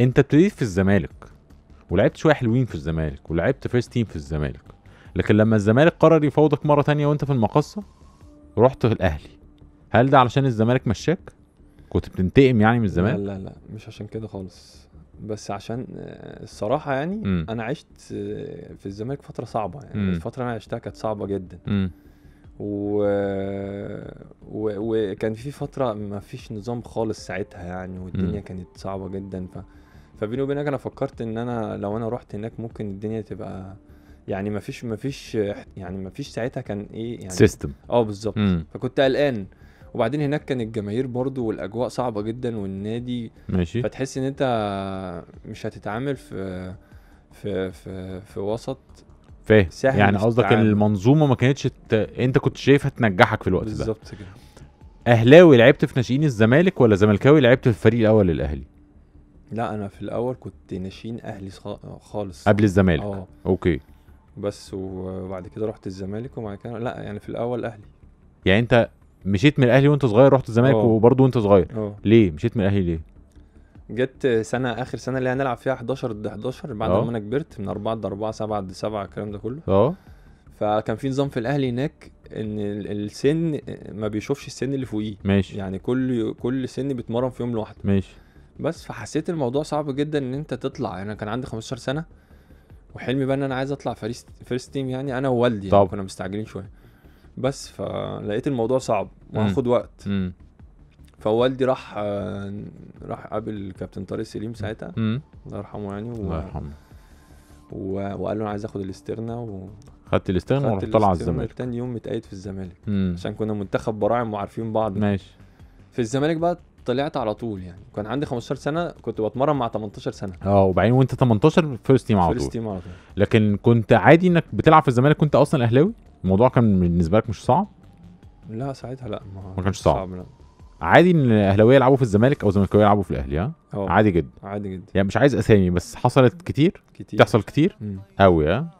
انت ابتديت في الزمالك ولعبت شويه حلوين في الزمالك ولعبت فيرست تيم في الزمالك لكن لما الزمالك قرر يفاوضك مره تانية وانت في المقصه رحت الاهلي هل ده علشان الزمالك مشاك كنت بتنتقم يعني من الزمالك لا لا لا مش عشان كده خالص بس عشان آه، الصراحه يعني م. انا عشت آه، في الزمالك فتره صعبه يعني م. الفتره اللي انا عشتها كانت صعبه جدا م. و... و... وكان في فتره ما فيش نظام خالص ساعتها يعني والدنيا م. كانت صعبه جدا ف... فبيني وبينك انا فكرت ان انا لو انا رحت هناك ممكن الدنيا تبقى يعني ما فيش ما فيش يعني ما فيش ساعتها كان ايه يعني سيستم اه بالظبط فكنت قلقان وبعدين هناك كان الجماهير برضو والاجواء صعبه جدا والنادي ماشي فتحس ان انت مش هتتعامل في في في, في وسط فاهم يعني قصدك المنظومه ما كانتش ت... انت كنت شايفها تنجحك في الوقت ده بالظبط كده اهلاوي لعبت في ناشئين الزمالك ولا زملكاوي لعبت في الفريق الاول للاهلي لا انا في الاول كنت ناشئين اهلي خالص قبل الزمالك اه اوكي بس وبعد كده رحت الزمالك وبعد كده لا يعني في الاول اهلي يعني انت مشيت من الاهلي وانت صغير رحت الزمالك آه. وبرضه وانت صغير أوه. ليه مشيت من الاهلي ليه جت سنه اخر سنه اللي هنلعب فيها 11 ضد 11 بعد آه. ما انا كبرت من 4 ضد 4 7 ضد 7 الكلام ده كله اه فكان في نظام في الاهلي هناك ان السن ما بيشوفش السن اللي فوقيه ماشي يعني كل كل سن بيتمرن في يوم لوحده ماشي بس فحسيت الموضوع صعب جدا ان انت تطلع يعني انا كان عندي 15 سنه وحلمي بقى ان انا عايز اطلع فريست فيرست تيم يعني انا ووالدي يعني كنا مستعجلين شويه بس فلقيت الموضوع صعب وهاخد وقت مم. فوالدي راح آه، راح قابل كابتن طارق سليم ساعتها الله يرحمه يعني و... الله يرحمه و... وقال له انا عايز اخد الاستغنى و... خدت الاستغنى ورحت طالع على الزمالك تاني يوم متقيد في الزمالك عشان كنا منتخب براعم وعارفين بعض ماشي في الزمالك بقى طلعت على طول يعني كان عندي 15 سنه كنت بتمرن مع 18 سنه اه وبعدين وانت 18 فيرست تيم على طول فيرست تيم على طول لكن كنت عادي انك بتلعب في الزمالك كنت اصلا اهلاوي الموضوع كان بالنسبه لك مش صعب لا ساعتها لا ما, ما كانش صعب, صعب لا. عادي ان الاهلاويه يلعبوا في الزمالك او الزمالكاويه يلعبوا في الاهلي ها اه. عادي جدا عادي جدا يعني مش عايز اسامي بس حصلت كتير كتير تحصل كتير قوي ها